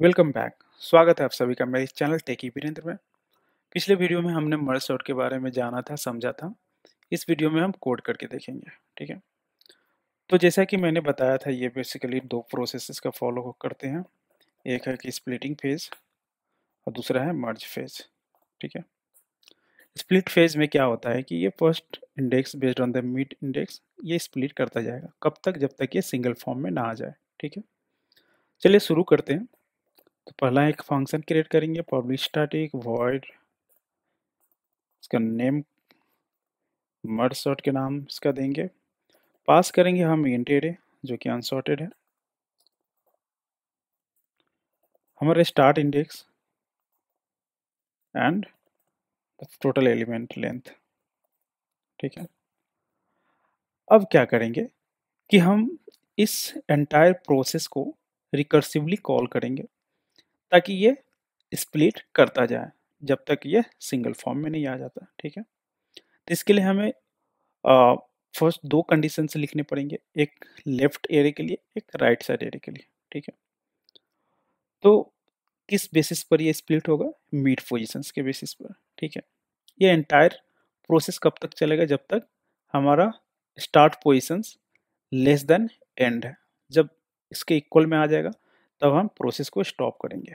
welcome back स्वागत है आप सभी का मेरे चैनल टेकी वीरेंद्र में पिछले वीडियो में हमने मर्ज सॉर्ट के बारे में जाना था समझा था इस वीडियो में हम कोड करके देखेंगे ठीक है तो जैसा कि मैंने बताया था ये बेसिकली दो प्रोसेसेस का फॉलो करते हैं एक है कि स्प्लिटिंग फेज और दूसरा है मर्ज फेज ठीक है स्प्लिट फेज में क्या होता है कि ये first index based on the mid index ये स्प्लिट करता जाएगा कब तक जब तक ये सिंगल फॉर्म में ना आ जाए ठीक है चलिए शुरू करते हैं तो पहला एक फंक्शन क्रिएट करेंगे पब्लिक स्टैटिक वॉइड इसका नेम मर्ड सॉर्ट के नाम इसका देंगे पास करेंगे हम इंटेड जो कि अनसॉर्टेड है हमारे start index end total element length ठीक है अब क्या करेंगे कि हम इस एंटायर प्रोसेस को रिकर्सिवली कॉल करेंगे ताकि ये स्प्लिट करता जाए जब तक ये सिंगल फॉर्म में नहीं आ जाता ठीक है तो इसके लिए हमें फर्स्ट दो कंडीशन से लिखने पड़ेंगे एक लेफ्ट एरे के लिए एक राइट साइड एरे के लिए ठीक है तो किस बेसिस पर ये स्प्लिट होगा मिड पोजिशंस के बेसिस पर ठीक है ये एंटायर प्रोसेस कब तक चलेगा जब तक हमारा start positions less than end है जब इसके इक्वल में आ जाएगा तब हम प्रोसेस को स्टॉप करेंगे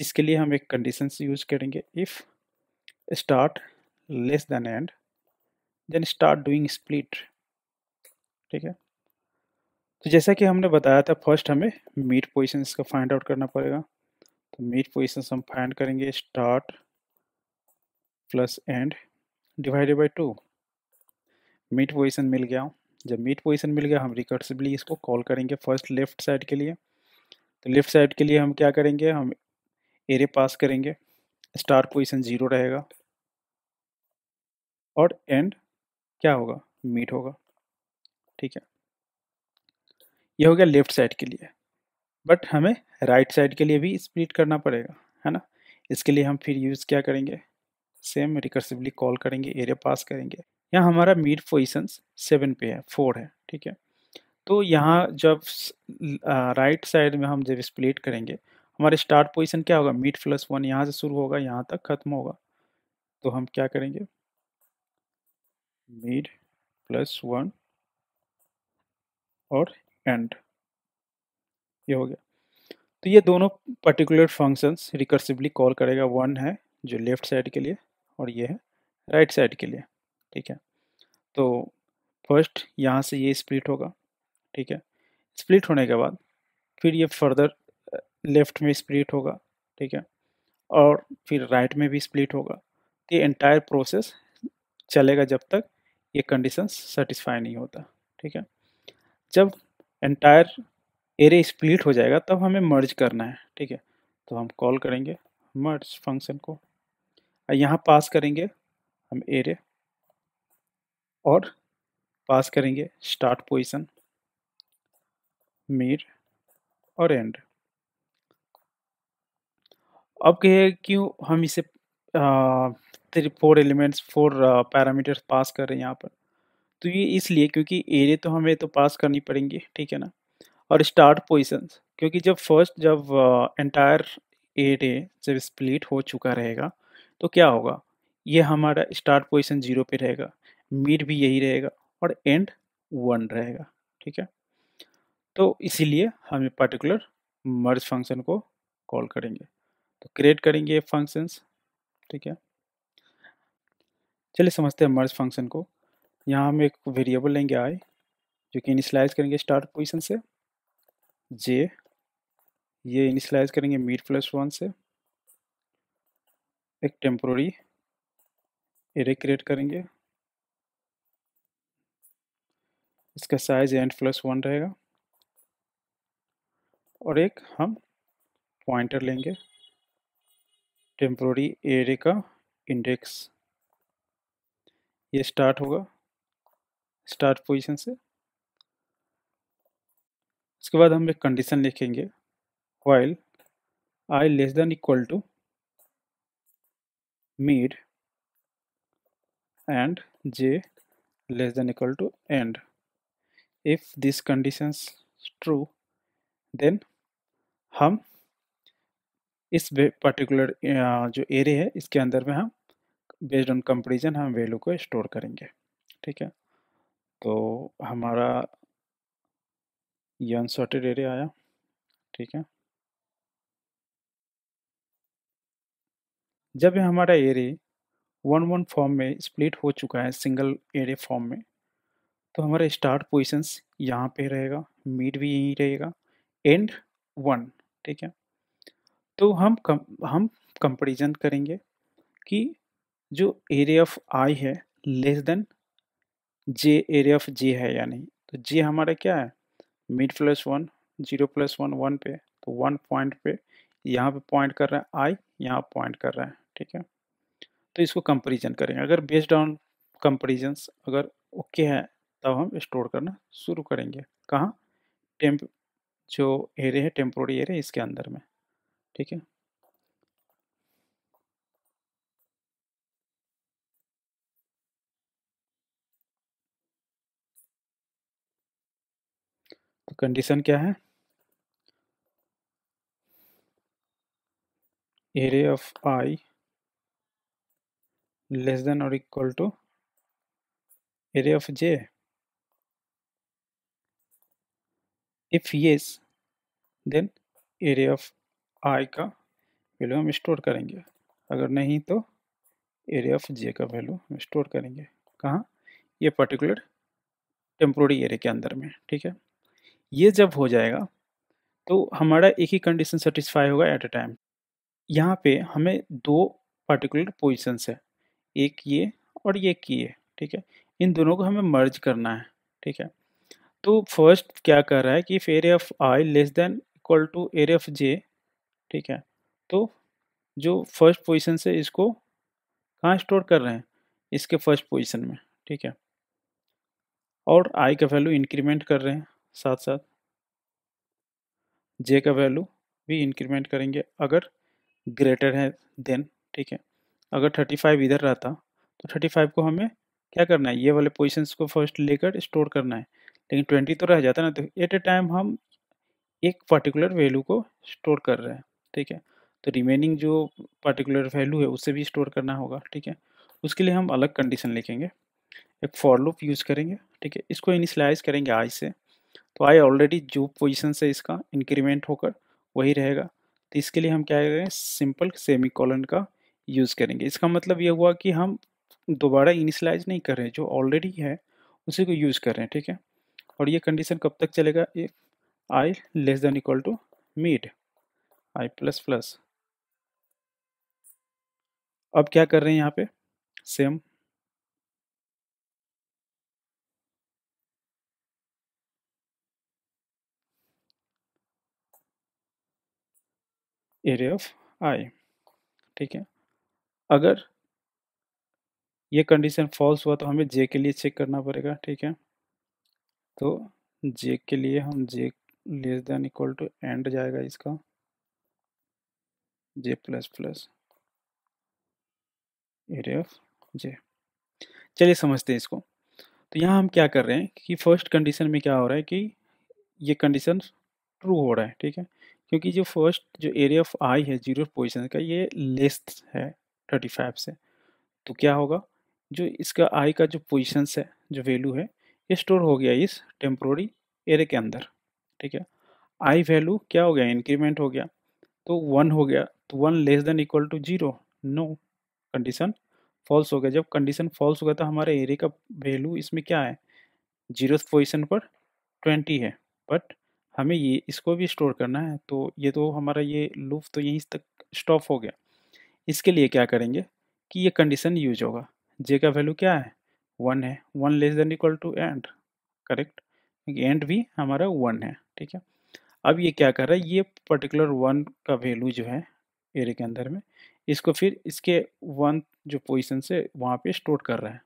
इसके लिए हम एक कंडीशन यूज करेंगे if start less than end then start doing split ठीक है तो जैसा कि हमने बताया था फर्स्ट हमें मीट पोजिशन का फाइंड आउट करना पड़ेगा तो मीट पोजिशन हम फाइंड करेंगे start plus end divided by two mid position मिल गया जब मीट पोजिशन मिल गया हम रिकर्सिवली इसको कॉल करेंगे फर्स्ट लेफ्ट साइड के लिए तो लेफ्ट साइड के लिए हम क्या करेंगे हम एरे पास करेंगे स्टार पोजिशन ज़ीरो रहेगा और एंड क्या होगा मीट होगा ठीक है ये हो गया लेफ्ट साइड के लिए बट हमें राइट right साइड के लिए भी स्प्लिट करना पड़ेगा है ना इसके लिए हम फिर यूज़ क्या करेंगे सेम रिकर्सिवली कॉल करेंगे एरे पास करेंगे यहाँ हमारा मीट पोजिशन सेवन पे है फोर है ठीक है तो यहाँ जब राइट साइड में हम जब स्प्लिट करेंगे हमारे स्टार्ट पोजिशन क्या होगा मीट प्लस वन यहाँ से शुरू होगा यहाँ तक खत्म होगा तो हम क्या करेंगे मीड प्लस वन और एंड ये हो गया तो ये दोनों पर्टिकुलर फंक्शंस रिकर्सिवली कॉल करेगा वन है जो लेफ्ट साइड के लिए और ये है राइट साइड के लिए ठीक है तो फर्स्ट यहाँ से ये स्प्लिट होगा ठीक है स्प्लिट होने के बाद फिर ये फर्दर लेफ्ट में स्प्लिट होगा ठीक है और फिर राइट में भी स्प्लिट होगा ये एंटायर प्रोसेस चलेगा जब तक ये कंडीशन सेटिस्फाई नहीं होता ठीक है जब एंटायर एरे स्प्लिट हो जाएगा तब हमें मर्ज करना है ठीक है तो हम कॉल करेंगे मर्ज फंक्शन को यहाँ पास करेंगे हम एरे और पास करेंगे स्टार्ट पोजिशन मीर और एंड अब कहे क्यों हम इसे three four elements four parameters pass कर रहे हैं यहाँ पर तो ये इसलिए क्योंकि एरे तो हमें तो पास करनी पड़ेंगे ठीक है ना और स्टार्ट पोजिशंस क्योंकि जब फर्स्ट जब एंटायर एरे जब स्प्लिट हो चुका रहेगा तो क्या होगा ये हमारा स्टार्ट पोजिशन जीरो पे रहेगा मिड भी यही रहेगा और एंड वन रहेगा ठीक है तो इसीलिए हम ये पर्टिकुलर मर्ज फंक्शन को कॉल करेंगे तो क्रिएट करेंगे ये फंक्शंस ठीक है चलिए समझते हैं मर्ज फंक्शन को यहाँ हम एक वेरिएबल लेंगे आई जो कि इनिशलाइज करेंगे स्टार्ट पोजिशन से जे ये इनिशलाइज करेंगे मीट प्लस वन से एक टेम्प्रोरी एरे क्रिएट करेंगे इसका साइज एंड प्लस वन रहेगा और एक हम पॉइंटर लेंगे टेम्प्रोरी एरे का इंडेक्स ये स्टार्ट होगा स्टार्ट पोजीशन से उसके बाद हम एक कंडीशन लिखेंगे while I less than equal to mid and J less than equal to end if this conditions true then हम इस पर्टिकुलर जो एरिया है इसके अंदर में हम बेस्ड ऑन कंपेरिजन हम वैल्यू को स्टोर करेंगे ठीक है तो हमारा ये अनसॉर्टेड एरिया आया ठीक है जब ये हमारा एरिया वन वन फॉर्म में स्प्लिट हो चुका है सिंगल एरे फॉर्म में तो हमारा स्टार्ट पोजिशंस यहाँ पे रहेगा मिड भी यहीं रहेगा एंड वन ठीक है तो हम कम, हम कंपेरिजन करेंगे कि जो एरिया ऑफ आई है less than J array of J है या नहीं तो जे हमारा क्या है mid plus one zero plus one one पे तो वन पॉइंट पे यहाँ पे पॉइंट कर रहा है आई यहाँ पॉइंट कर रहा है ठीक है तो इसको कंपेरिजन करेंगे अगर बेस्ड ऑन कंपेरिजन अगर ओके है तब हम स्टोर करना शुरू करेंगे कहाँ टेम्प जो एरिया है टेम्प्रोरी एरिया इसके अंदर में ठीक है तो कंडीशन क्या है array of I less than और equal to array of J if yes then array of I का वैल्यू हम स्टोर करेंगे अगर नहीं तो एरिया ऑफ जे का वैल्यू हम स्टोर करेंगे कहाँ ये पर्टिकुलर टेम्प्रोरी एरिया के अंदर में ठीक है ये जब हो जाएगा तो हमारा एक ही कंडीशन सेटिस्फाई होगा एट ए टाइम यहाँ पे हमें दो पर्टिकुलर पोजिशंस है एक ये और ये की है ठीक है इन दोनों को हमें मर्ज करना है ठीक है तो फर्स्ट क्या कर रहा है कि if array of I less than equal to array of J ठीक है तो जो फर्स्ट पोजीशन से इसको कहाँ स्टोर कर रहे हैं इसके फर्स्ट पोजीशन में ठीक है और आई का वैल्यू इंक्रीमेंट कर रहे हैं साथ साथ जे का वैल्यू भी इंक्रीमेंट करेंगे अगर ग्रेटर है देन ठीक है अगर थर्टी फाइव इधर रहता तो थर्टी फाइव को हमें क्या करना है ये वाले पोजिशन को फर्स्ट लेकर स्टोर करना है लेकिन ट्वेंटी तो रह जाता ना तो एट ए टाइम हम एक पर्टिकुलर वैल्यू को स्टोर कर रहे हैं ठीक है तो रिमेनिंग जो पर्टिकुलर वैल्यू है उससे भी स्टोर करना होगा ठीक है उसके लिए हम अलग कंडीशन लिखेंगे एक फॉर लूप यूज़ करेंगे ठीक है इसको इनिशलाइज करेंगे आई से तो आई ऑलरेडी जो पोजीशन से इसका इंक्रीमेंट होकर वही रहेगा तो इसके लिए हम क्या करेंगे सिंपल सेमी कॉलन का यूज़ करेंगे इसका मतलब यह हुआ कि हम दोबारा इनिशलाइज नहीं कर रहे जो ऑलरेडी है उसी को यूज़ कर रहे हैं ठीक है और ये कंडीशन कब तक चलेगा if I less than equal to mid I plus plus अब क्या कर रहे हैं यहाँ पे सेम एरिया ऑफ आई ठीक है अगर ये कंडीशन फॉल्स हुआ तो हमें जे के लिए चेक करना पड़ेगा ठीक है तो जे के लिए हम J less than equal to end जाएगा इसका J plus plus array of J चलिए समझते हैं इसको तो यहाँ हम क्या कर रहे हैं कि फर्स्ट कंडीशन में क्या हो रहा है कि ये कंडीशन ट्रू हो रहा है ठीक है क्योंकि जो फर्स्ट जो एरिया ऑफ आई है जीरो पोजिशन का ये लेस है थर्टी फाइव से तो क्या होगा जो इसका आई का जो पोजिशंस है जो वैल्यू है ये स्टोर हो गया इस टेम्प्रोरी एरे के अंदर ठीक है आई वैल्यू क्या हो गया इंक्रीमेंट हो गया तो वन हो गया तो one less than equal to zero no condition false हो गया जब कंडीशन फॉल्स हो गया तो हमारे एरे का वैल्यू इसमें क्या है जीरो पोजिशन पर ट्वेंटी है बट हमें ये इसको भी स्टोर करना है तो ये तो हमारा ये लूप तो यहीं तक स्टॉप हो गया इसके लिए क्या करेंगे कि ये कंडीशन यूज होगा जे का वैल्यू क्या है वन है one less than equal to end correct end भी हमारा वन है ठीक है अब ये क्या कर रहा है ये पर्टिकुलर वन का वैल्यू जो है एरे के अंदर में इसको फिर इसके वन जो पोजिशन से वहाँ पे स्टोर कर रहा है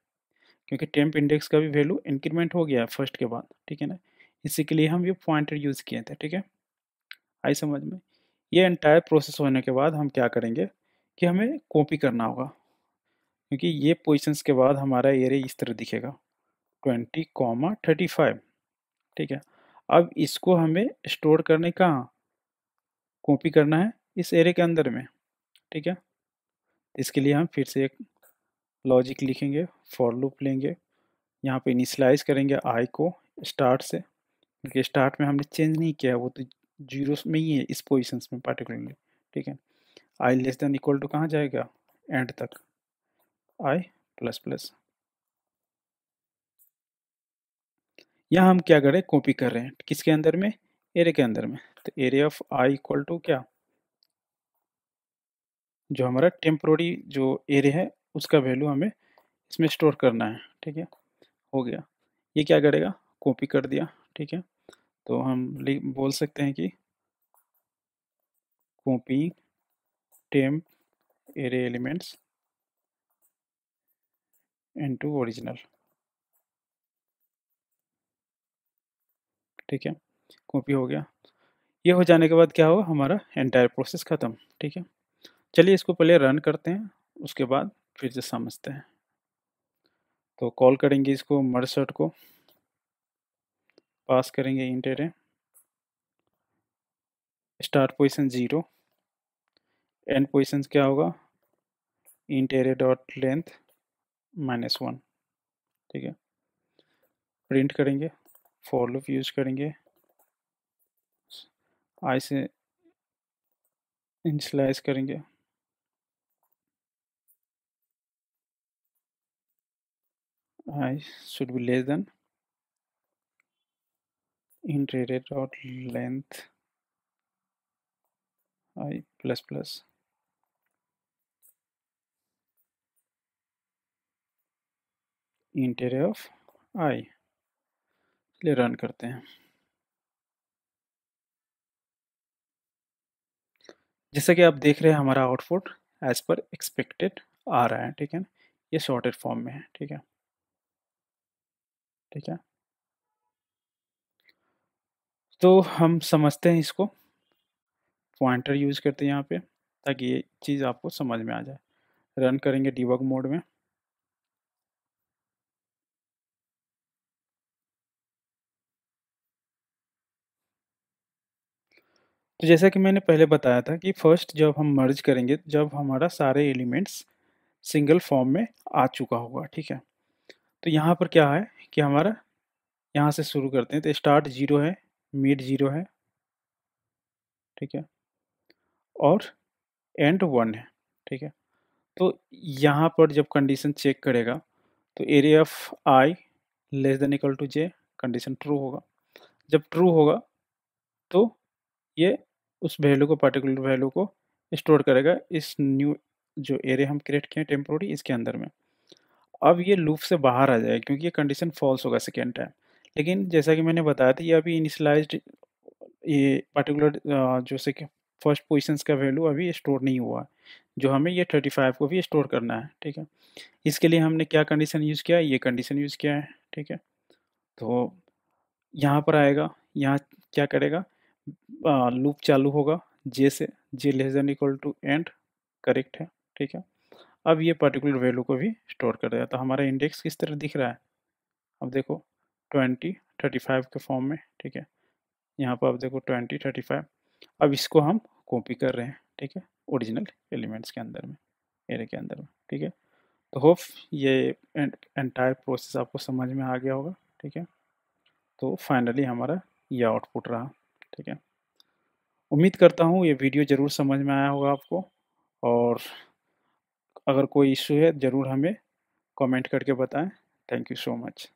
क्योंकि टेम्प इंडेक्स का भी वैल्यू इंक्रीमेंट हो गया है फर्स्ट के बाद ठीक है ना इसी के लिए हम ये पॉइंटर यूज़ किए थे ठीक है आई समझ में ये एंटायर प्रोसेस होने के बाद हम क्या करेंगे कि हमें कॉपी करना होगा क्योंकि ये पोजिशन के बाद हमारा एरे इस तरह दिखेगा ट्वेंटी कॉमा थर्टी फाइव ठीक है अब इसको हमें स्टोर करने का कॉपी करना है इस एरे के अंदर में ठीक है इसके लिए हम फिर से एक लॉजिक लिखेंगे फॉर लूप लेंगे यहाँ पे इनिशलाइज करेंगे आई को स्टार्ट से क्योंकि स्टार्ट में हमने चेंज नहीं किया वो तो जीरो में ही है इस पोजिशन में पार्टिकुलरली ठीक है I less than equal to कहाँ जाएगा एंड तक आई प्लस प्लस यहाँ हम क्या करें कॉपी कर रहे हैं किसके अंदर में एरे के अंदर में तो array of I equal to क्या जो हमारा टेम्प्रोरी जो एरे है उसका वैल्यू हमें इसमें स्टोर करना है ठीक है हो गया ये क्या करेगा कॉपी कर दिया ठीक है तो हम बोल सकते हैं कि copy temp array elements into original ठीक है कॉपी हो गया ये हो जाने के बाद क्या हुआ हमारा एंटायर प्रोसेस ख़त्म ठीक है चलिए इसको पहले रन करते हैं उसके बाद फिर से समझते हैं तो कॉल करेंगे इसको मर्सट को पास करेंगे int array start position zero end position क्या होगा int array dot length minus one ठीक है प्रिंट करेंगे फॉर लूप यूज करेंगे आई से इंसलाइज करेंगे I should be less than int array dot length I plus plus interior of I लिए रन करते हैं जैसा कि आप देख रहे हैं हमारा आउटपुट एज पर एक्सपेक्टेड आ रहा है ठीक है ये शॉर्टेड फॉर्म में है ठीक है ठीक है तो हम समझते हैं इसको पॉइंटर यूज करते हैं यहाँ पे ताकि ये चीज़ आपको समझ में आ जाए रन करेंगे डिबग मोड में तो जैसा कि मैंने पहले बताया था कि फर्स्ट जब हम मर्ज करेंगे जब हमारा सारे एलिमेंट्स सिंगल फॉर्म में आ चुका होगा ठीक है तो यहाँ पर क्या है कि हमारा यहाँ से शुरू करते हैं तो स्टार्ट ज़ीरो है मिड ज़ीरो है ठीक है और एंड वन है ठीक है तो यहाँ पर जब कंडीशन चेक करेगा तो array of I less than equal to J condition true होगा जब ट्रू होगा तो ये उस वैल्यू को पर्टिकुलर वैल्यू को स्टोर करेगा इस न्यू जो एरिया हम क्रिएट किए हैं टेम्प्रोरी इसके अंदर में अब ये लूप से बाहर आ जाएगा क्योंकि ये कंडीशन फॉल्स होगा सेकेंड टाइम लेकिन जैसा कि मैंने बताया था ये अभी इनिशलाइज ये पर्टिकुलर जो से फर्स्ट पोजिशन का वैल्यू अभी स्टोर नहीं हुआ जो हमें ये थर्टी फाइव को भी स्टोर करना है ठीक है इसके लिए हमने क्या कंडीशन यूज़ किया है ये कंडीशन यूज़ किया है ठीक है तो यहाँ पर आएगा यहाँ क्या करेगा लूप चालू होगा जे से J less than equal to end correct है ठीक है अब ये पर्टिकुलर वैल्यू को भी स्टोर कर देगा तो हमारा इंडेक्स किस तरह दिख रहा है अब देखो ट्वेंटी थर्टी फाइव के फॉर्म में ठीक है यहाँ पर आप देखो ट्वेंटी थर्टी फाइव अब इसको हम कॉपी कर रहे हैं ठीक है ओरिजिनल एलिमेंट्स के अंदर में एरे के अंदर में ठीक है तो होप ये एंटायर प्रोसेस आपको समझ में आ गया होगा ठीक है तो फाइनली हमारा ये आउटपुट रहा ठीक है उम्मीद करता हूँ ये वीडियो ज़रूर समझ में आया होगा आपको और अगर कोई इशू है ज़रूर हमें कमेंट करके बताएं थैंक यू सो मच